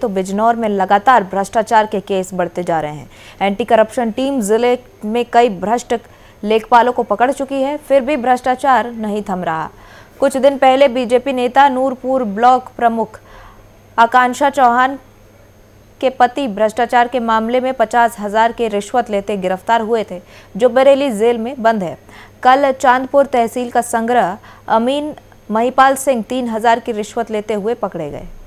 तो बिजनौर में लगातार भ्रष्टाचार के केस बढ़ते जा रहे हैं एंटी करप्शन टीम जिले में कई भ्रष्ट लेखपालों को पकड़ चुकी है फिर भी भ्रष्टाचार नहीं थम रहा कुछ दिन पहले बीजेपी नेता नूरपुर ब्लॉक प्रमुख आकांक्षा चौहान के पति भ्रष्टाचार के मामले में पचास हजार के रिश्वत लेते गिरफ्तार हुए थे जो बरेली जेल में बंद है कल चांदपुर तहसील का संग्रह अमीन महिपाल सिंह तीन हजार की रिश्वत लेते हुए पकड़े गए